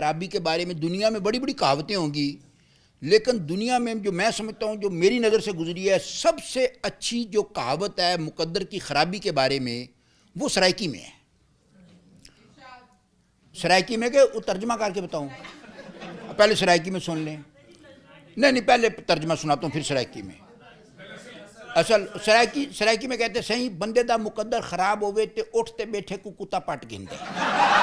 खराबी के बारे में दुनिया में बड़ी बड़ी कहावतें होंगी लेकिन दुनिया में जो मैं समझता हूँ जो मेरी नज़र से गुजरी है सबसे अच्छी जो कहावत है मुकद्दर की खराबी के बारे में वो सरायकी में है सरायकी में के तर्जमा करके बताऊँ पहले सरायकी में सुन लें नहीं नहीं पहले तर्जमा सुनाता हूँ फिर सरायकी में असल सरायकी सरायकी में कहते सही बंदे का मुकद्दर खराब होवे तो उठते बैठे को कुत्ता पट गिनते